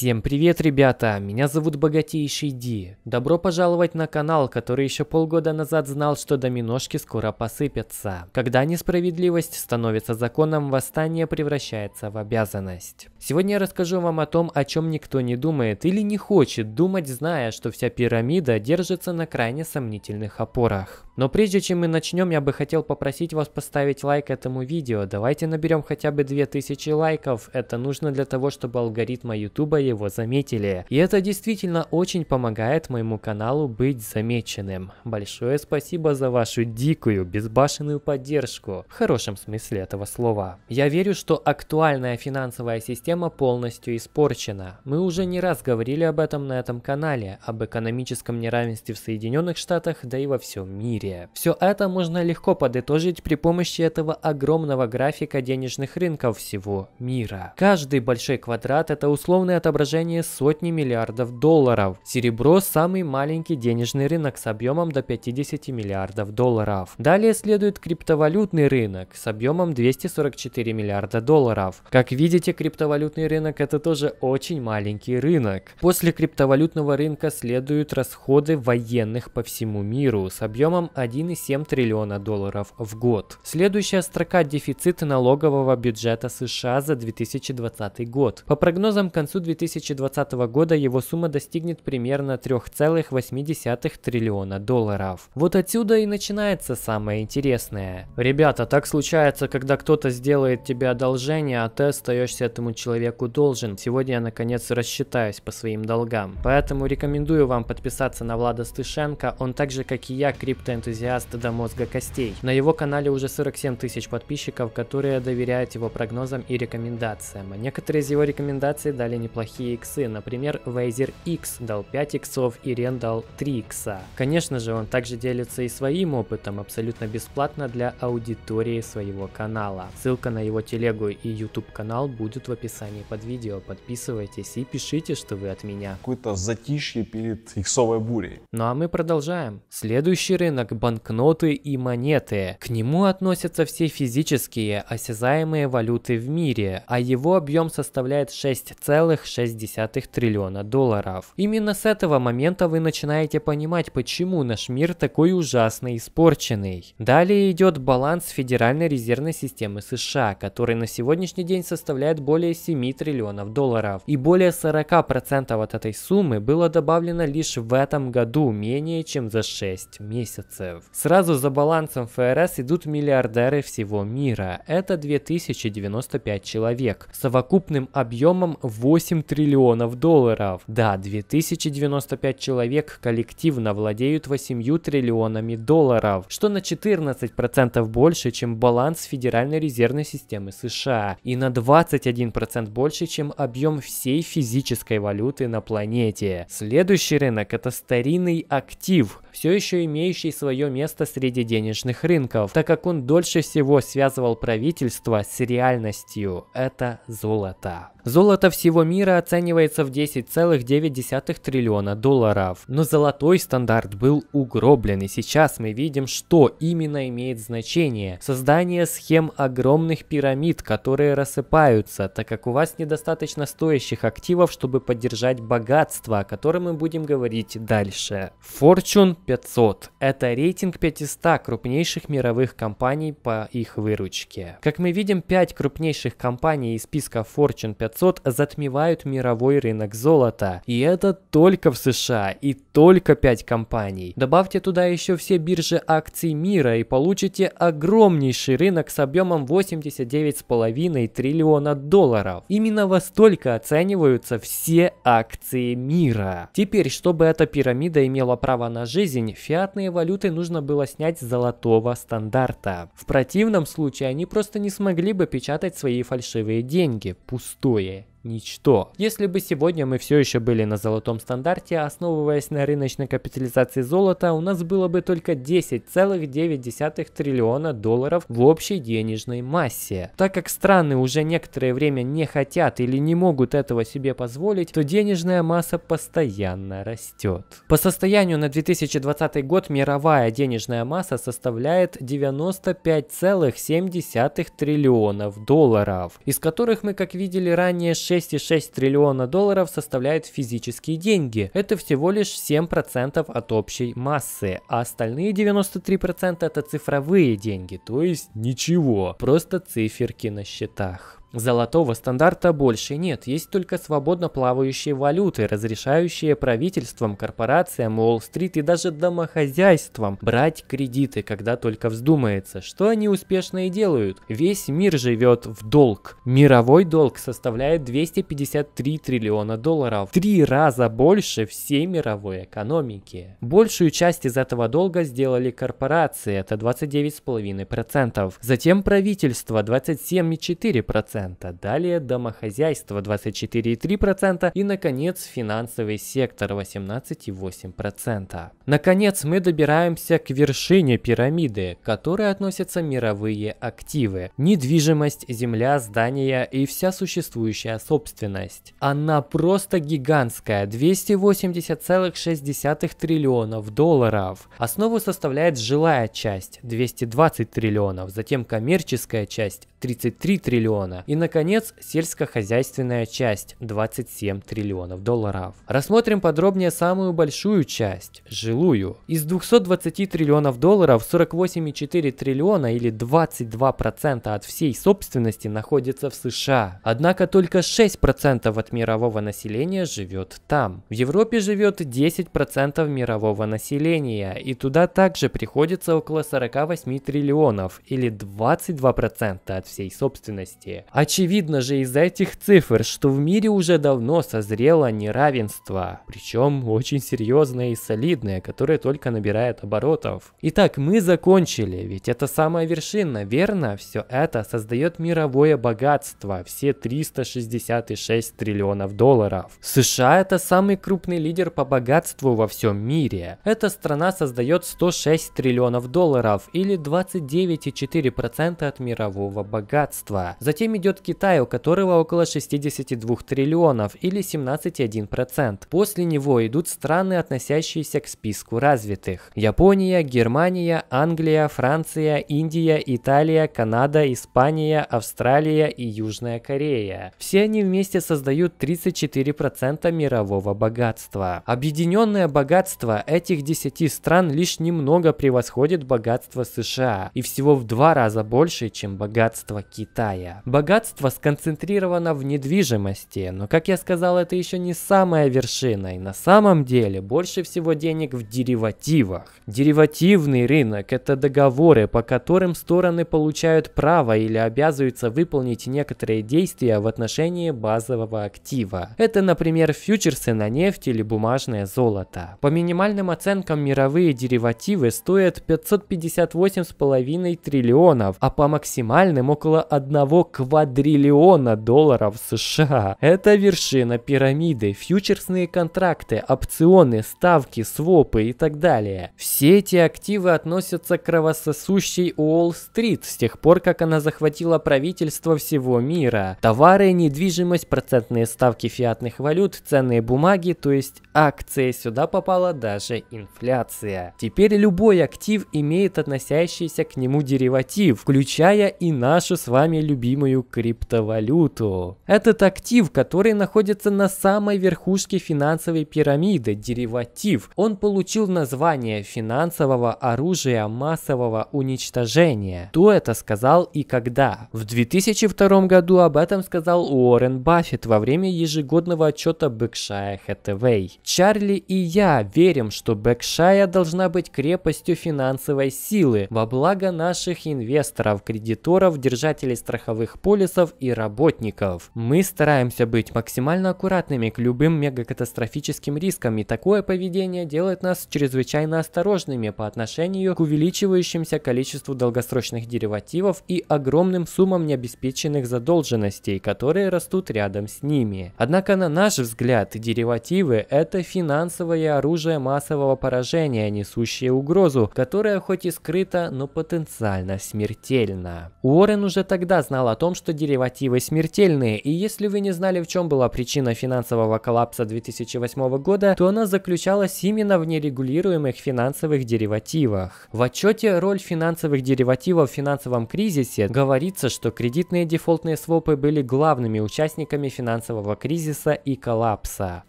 Всем привет, ребята! Меня зовут Богатейший Ди. Добро пожаловать на канал, который еще полгода назад знал, что доминошки скоро посыпятся. Когда несправедливость становится законом, восстание превращается в обязанность. Сегодня я расскажу вам о том, о чем никто не думает или не хочет думать, зная, что вся пирамида держится на крайне сомнительных опорах. Но прежде чем мы начнем, я бы хотел попросить вас поставить лайк этому видео. Давайте наберем хотя бы 2000 лайков, это нужно для того, чтобы алгоритмы YouTube его заметили. И это действительно очень помогает моему каналу быть замеченным. Большое спасибо за вашу дикую, безбашенную поддержку. В хорошем смысле этого слова. Я верю, что актуальная финансовая система полностью испорчена. Мы уже не раз говорили об этом на этом канале, об экономическом неравенстве в Соединенных Штатах, да и во всем мире. Все это можно легко подытожить при помощи этого огромного графика денежных рынков всего мира. Каждый большой квадрат – это условное отображение обращение сотни миллиардов долларов. Серебро – самый маленький денежный рынок с объемом до 50 миллиардов долларов. Далее следует криптовалютный рынок с объемом 244 миллиарда долларов. Как видите, криптовалютный рынок – это тоже очень маленький рынок. После криптовалютного рынка следуют расходы военных по всему миру с объемом 1,7 триллиона долларов в год. Следующая строка – дефицит налогового бюджета США за 2020 год. По прогнозам к концу 2020 2020 года его сумма достигнет примерно 3,8 триллиона долларов. Вот отсюда и начинается самое интересное. Ребята, так случается, когда кто-то сделает тебе одолжение, а ты остаешься этому человеку должен. Сегодня я наконец рассчитаюсь по своим долгам. Поэтому рекомендую вам подписаться на Влада Стышенко, он так же как и я криптоэнтузиаст до мозга костей. На его канале уже 47 тысяч подписчиков, которые доверяют его прогнозам и рекомендациям. А некоторые из его рекомендаций дали неплохие такие иксы. Например, Вейзер X дал 5 иксов и Рен дал 3 икса. Конечно же, он также делится и своим опытом абсолютно бесплатно для аудитории своего канала. Ссылка на его телегу и YouTube канал будет в описании под видео. Подписывайтесь и пишите, что вы от меня. Какое-то затишье перед иксовой бурей. Ну а мы продолжаем. Следующий рынок – банкноты и монеты. К нему относятся все физические, осязаемые валюты в мире, а его объем составляет 6,6 1,6 триллиона долларов. Именно с этого момента вы начинаете понимать, почему наш мир такой ужасно испорченный. Далее идет баланс Федеральной резервной системы США, который на сегодняшний день составляет более 7 триллионов долларов. И более 40% от этой суммы было добавлено лишь в этом году, менее чем за 6 месяцев. Сразу за балансом ФРС идут миллиардеры всего мира. Это 2095 человек. Совокупным объемом 8 триллионов долларов. Да, 2095 человек коллективно владеют 8 триллионами долларов, что на 14% больше, чем баланс Федеральной резервной системы США и на 21% больше, чем объем всей физической валюты на планете. Следующий рынок – это старинный актив, все еще имеющий свое место среди денежных рынков, так как он дольше всего связывал правительство с реальностью – это золото. Золото всего мира оценивается в 10,9 триллиона долларов. Но золотой стандарт был угроблен, и сейчас мы видим, что именно имеет значение. Создание схем огромных пирамид, которые рассыпаются, так как у вас недостаточно стоящих активов, чтобы поддержать богатство, о котором мы будем говорить дальше. Fortune 500 – это рейтинг 500 крупнейших мировых компаний по их выручке. Как мы видим, 5 крупнейших компаний из списка Fortune 500 затмевают мировой рынок золота. И это только в США и только 5 компаний. Добавьте туда еще все биржи акций мира и получите огромнейший рынок с объемом 89,5 триллиона долларов. Именно во столько оцениваются все акции мира. Теперь, чтобы эта пирамида имела право на жизнь, фиатные валюты нужно было снять с золотого стандарта. В противном случае они просто не смогли бы печатать свои фальшивые деньги, пустое ничто. Если бы сегодня мы все еще были на золотом стандарте, основываясь на рыночной капитализации золота, у нас было бы только 10,9 триллиона долларов в общей денежной массе. Так как страны уже некоторое время не хотят или не могут этого себе позволить, то денежная масса постоянно растет. По состоянию на 2020 год мировая денежная масса составляет 95,7 триллионов долларов, из которых мы, как видели ранее, 6,6 триллиона долларов составляют физические деньги. Это всего лишь 7% от общей массы, а остальные 93% это цифровые деньги, то есть ничего, просто циферки на счетах. Золотого стандарта больше нет, есть только свободно плавающие валюты, разрешающие правительствам, корпорациям, Уолл-стрит и даже домохозяйствам брать кредиты, когда только вздумается. Что они успешно и делают? Весь мир живет в долг. Мировой долг составляет 253 триллиона долларов, три раза больше всей мировой экономики. Большую часть из этого долга сделали корпорации, это 29,5%, затем правительство 27,4%, 2,5%, далее домохозяйство 24,3% и, наконец, финансовый сектор 18,8%. Наконец, мы добираемся к вершине пирамиды, к которой относятся мировые активы – недвижимость, земля, здания и вся существующая собственность. Она просто гигантская – 280,6 триллионов долларов. Основу составляет жилая часть – 220 триллионов, затем коммерческая часть 33 триллиона. И, наконец, сельскохозяйственная часть 27 триллионов долларов. Рассмотрим подробнее самую большую часть – жилую. Из 220 триллионов долларов 48,4 триллиона или 22% от всей собственности находится в США. Однако только 6% от мирового населения живет там. В Европе живет 10% мирового населения, и туда также приходится около 48 триллионов или 22% от всей собственности. Очевидно же из этих цифр, что в мире уже давно созрело неравенство, причем очень серьезное и солидное, которое только набирает оборотов. Итак, мы закончили, ведь это самая вершина, верно? Все это создает мировое богатство, все 366 триллионов долларов. США это самый крупный лидер по богатству во всем мире. Эта страна создает 106 триллионов долларов или 29,4% от мирового богатства богатства. Затем идет Китай, у которого около 62 триллионов или 17,1%. После него идут страны, относящиеся к списку развитых. Япония, Германия, Англия, Франция, Индия, Италия, Канада, Испания, Австралия и Южная Корея. Все они вместе создают 34% мирового богатства. Объединенное богатство этих 10 стран лишь немного превосходит богатство США и всего в два раза больше, чем богатство богатство Китая. Богатство сконцентрировано в недвижимости, но, как я сказал, это еще не самая вершина, и на самом деле больше всего денег в деривативах. Деривативный рынок – это договоры, по которым стороны получают право или обязываются выполнить некоторые действия в отношении базового актива. Это, например, фьючерсы на нефть или бумажное золото. По минимальным оценкам мировые деривативы стоят 558,5 триллионов, а по максимальным – около 1 квадриллиона долларов США. Это вершина пирамиды, фьючерсные контракты, опционы, ставки, свопы и так далее. Все эти активы относятся к кровососущей Уолл-стрит с тех пор, как она захватила правительство всего мира. Товары, недвижимость, процентные ставки фиатных валют, ценные бумаги, то есть акции, сюда попала даже инфляция. Теперь любой актив имеет относящийся к нему дериватив, включая и наш нашу с вами любимую криптовалюту. Этот актив, который находится на самой верхушке финансовой пирамиды, дериватив, он получил название финансового оружия массового уничтожения. Кто это сказал и когда? В 2002 году об этом сказал Уоррен Баффет во время ежегодного отчета Бэкшая Хэтэвэй. Чарли и я верим, что Бэкшая должна быть крепостью финансовой силы во благо наших инвесторов, кредиторов, держателей держателей страховых полисов и работников. Мы стараемся быть максимально аккуратными к любым мегакатастрофическим рискам, и такое поведение делает нас чрезвычайно осторожными по отношению к увеличивающимся количеству долгосрочных деривативов и огромным суммам необеспеченных задолженностей, которые растут рядом с ними. Однако, на наш взгляд, деривативы – это финансовое оружие массового поражения, несущее угрозу, которая хоть и скрыта, но потенциально смертельна. Уоррен Райан уже тогда знал о том, что деривативы смертельные, и если вы не знали, в чем была причина финансового коллапса 2008 года, то она заключалась именно в нерегулируемых финансовых деривативах. В отчете «Роль финансовых деривативов в финансовом кризисе» говорится, что кредитные дефолтные свопы были главными участниками финансового кризиса и коллапса. В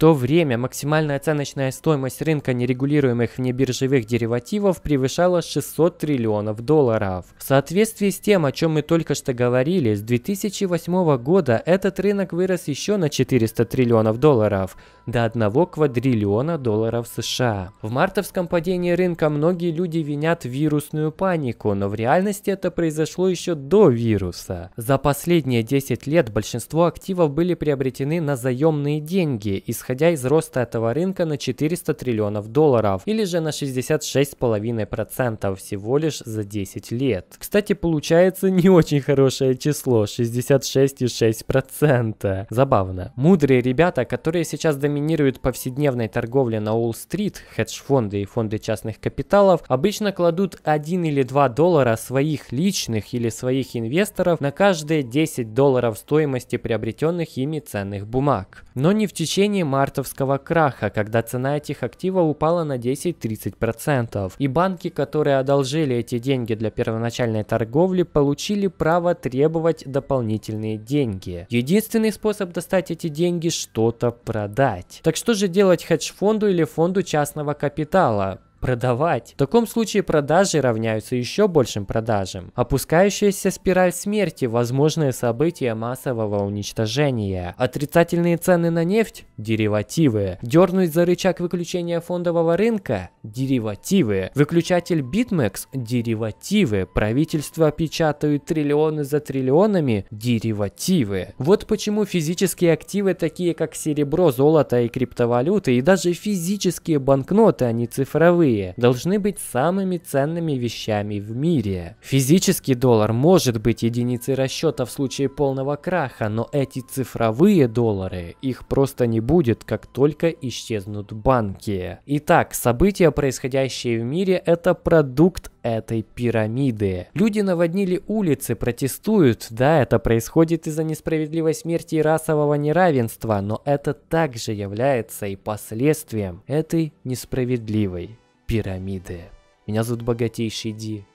то время максимальная оценочная стоимость рынка нерегулируемых внебиржевых деривативов превышала 600 триллионов долларов. В соответствии с тем, о чем мы только только что говорили, с 2008 года этот рынок вырос еще на 400 триллионов долларов, до 1 квадриллиона долларов США. В мартовском падении рынка многие люди винят вирусную панику, но в реальности это произошло еще до вируса. За последние 10 лет большинство активов были приобретены на заемные деньги, исходя из роста этого рынка на 400 триллионов долларов, или же на 66,5% всего лишь за 10 лет. Кстати, получается не очень очень хорошее число, 66,6%. Забавно. Мудрые ребята, которые сейчас доминируют повседневной торговле на Уолл-стрит, хедж-фонды и фонды частных капиталов, обычно кладут 1 или 2 доллара своих личных или своих инвесторов на каждые 10 долларов стоимости приобретенных ими ценных бумаг. Но не в течение мартовского краха, когда цена этих активов упала на 10-30%. И банки, которые одолжили эти деньги для первоначальной торговли, получили право требовать дополнительные деньги. Единственный способ достать эти деньги – что-то продать. Так что же делать хедж-фонду или фонду частного капитала? продавать. В таком случае продажи равняются еще большим продажам. Опускающаяся спираль смерти – возможное событие массового уничтожения. Отрицательные цены на нефть – деривативы. Дернуть за рычаг выключения фондового рынка – деривативы. Выключатель BitMEX – деривативы. Правительство печатают триллионы за триллионами – деривативы. Вот почему физические активы, такие как серебро, золото и криптовалюты, и даже физические банкноты, они цифровые, золотые должны быть самыми ценными вещами в мире. Физический доллар может быть единицей расчета в случае полного краха, но эти цифровые доллары, их просто не будет, как только исчезнут банки. Итак, события, происходящие в мире, это продукт этой пирамиды. Люди наводнили улицы, протестуют. Да, это происходит из-за несправедливой смерти и расового неравенства, но это также является и последствием этой несправедливой пирамиды. Меня зовут Богатейший Ди.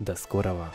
До скорого.